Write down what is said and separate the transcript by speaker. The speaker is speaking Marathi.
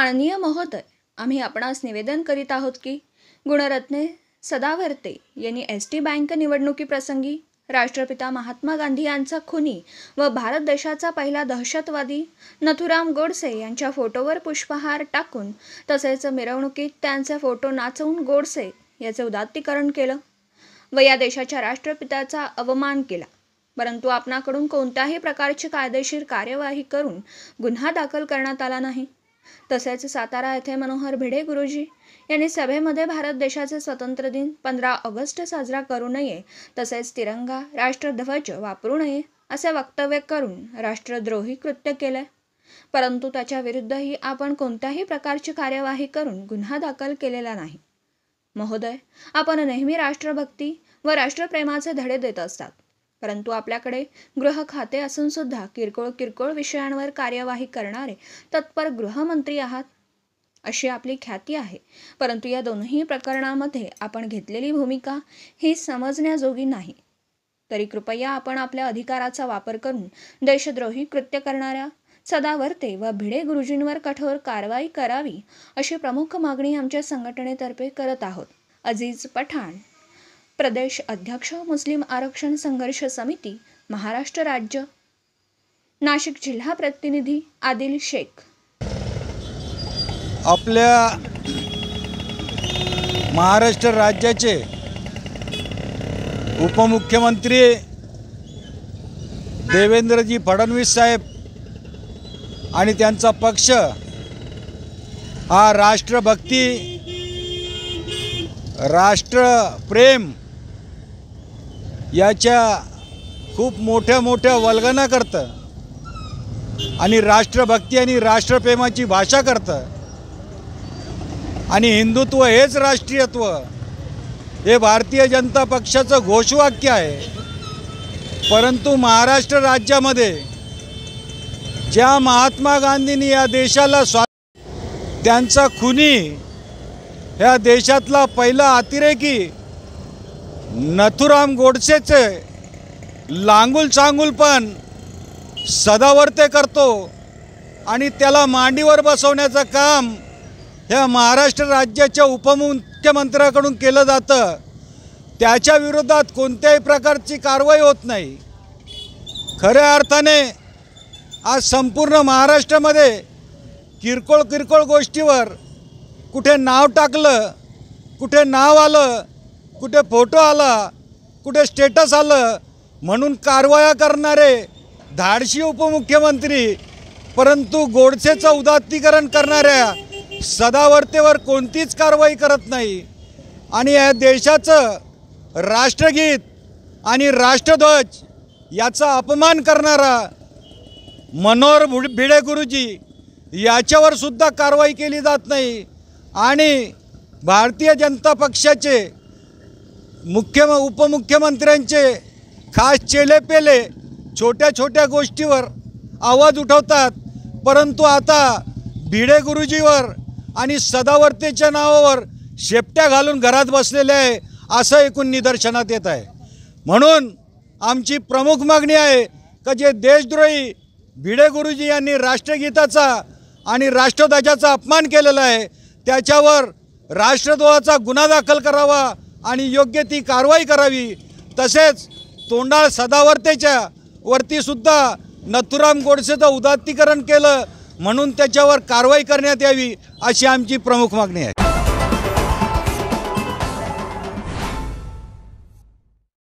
Speaker 1: माननीय महोदय आम्ही आपणास निवेदन करीत आहोत की गुणरत्ने सदावर्ते यांनी एस टी बँक निवडणुकीप्रसंगी राष्ट्रपिता महात्मा गांधी यांचा खुनी व भारत देशाचा पहिला दहशतवादी नथुराम गोडसे यांच्या फोटोवर पुष्पहार टाकून तसेच मिरवणुकीत त्यांचे फोटो नाचवून गोडसे याचे उदात्तीकरण केलं व या देशाच्या राष्ट्रपित्याचा अवमान केला परंतु आपणाकडून कोणत्याही प्रकारची कायदेशीर कार्यवाही करून गुन्हा दाखल करण्यात आला नाही तसेच सातारा येथे मनोहर भिडे गुरुजी यांनी सभेमध्ये भारत देशाचे स्वातंत्र्य दिन पंधरा ऑगस्ट साजरा करू नये तसेच तिरंगा राष्ट्रध्वज वापरू नये असे वक्तव्य करून राष्ट्रद्रोही कृत्य केले परंतु त्याच्या विरुद्धही आपण कोणत्याही प्रकारची कार्यवाही करून गुन्हा दाखल केलेला नाही महोदय आपण नेहमी राष्ट्रभक्ती व राष्ट्रप्रेमाचे धडे देत असतात परंतु आपल्याकडे गृह खाते असून सुद्धा किरकोळ किरकोळ विषयांवर कार्यवाही करणारे तत्पर गृहमंत्री आहात अशी आपली ख्याती आहे परंतु या दोन्ही प्रकरणामध्ये आपण घेतलेली भूमिका ही समजण्याजोगी नाही तरी कृपया आपण आपल्या अधिकाराचा वापर करून देशद्रोही कृत्य करणाऱ्या सदावर्ते व भिडे गुरुजींवर कठोर कारवाई करावी अशी प्रमुख मागणी आमच्या संघटनेतर्फे करत आहोत अजीज पठाण प्रदेश अध्यक्ष मुस्लिम आरक्षण संघर्ष समिती महाराष्ट्र राज्य नाशिक जिल्हा प्रतिनिधी आदिल शेख
Speaker 2: आपल्या महाराष्ट्र राज्याचे उपमुख्यमंत्री देवेंद्रजी फडणवीस साहेब आणि त्यांचा पक्ष हा राष्ट्रभक्ती राष्ट्रप्रेम याच्या खूप मोठ्या मोठ्या वल्गना करतं आणि राष्ट्रभक्ती आणि राष्ट्रप्रेमाची भाषा करतं आणि हिंदुत्व हेच राष्ट्रीयत्व हे भारतीय जनता पक्षाचं घोषवाक्य आहे परंतु महाराष्ट्र राज्यामध्ये ज्या महात्मा गांधींनी या देशाला स्वा त्यांचा खुनी ह्या देशातला पहिला अतिरेकी नथुराम गोडसेचे लांगुल चांगूल पण सदावर्ते करतो आणि त्याला मांडीवर बसवण्याचं काम ह्या महाराष्ट्र राज्याच्या उपमुख्यमंत्र्याकडून केलं जातं त्याच्या विरोधात कोणत्याही प्रकारची कारवाई होत नाही खऱ्या अर्थाने आज संपूर्ण महाराष्ट्रामध्ये किरकोळ किरकोळ गोष्टीवर कुठे नाव टाकलं कुठे नाव आलं कुठे फोटो आला कुठे स्टेटस आलं म्हणून कारवाया करणारे धाडशी उपमुख्यमंत्री परंतु गोडसेचं उदात्तीकरण करणाऱ्या सदावर्तेवर कोणतीच कारवाई करत नाही आणि या देशाचं राष्ट्रगीत आणि राष्ट्रध्वज याचा अपमान करणारा मनोहर भु भिडे गुरुजी याच्यावरसुद्धा कारवाई केली जात नाही आणि भारतीय जनता पक्षाचे मुख्यम उपमुख्यमंत्र्यांचे खास चेलेपेले छोट्या छोट्या गोष्टीवर आवाज उठवतात परंतु आता भिडे गुरुजीवर आणि सदावर्तेच्या नावावर शेपट्या घालून घरात बसलेले आहे असं एकूण निदर्शनात येत आहे म्हणून आमची प्रमुख मागणी आहे का जे देशद्रोही भिडे गुरुजी यांनी राष्ट्रगीताचा आणि राष्ट्रध्वजाचा अपमान केलेला आहे त्याच्यावर राष्ट्रद्रोहाचा गुन्हा दाखल करावा आणि योग्य ती कारवाई करावी तसेच तोंडाळ सदावर्तेच्या वरतीसुद्धा नथुराम गोडसेचं उदात्तीकरण केलं म्हणून त्याच्यावर कारवाई करण्यात यावी अशी आमची प्रमुख मागणी आहे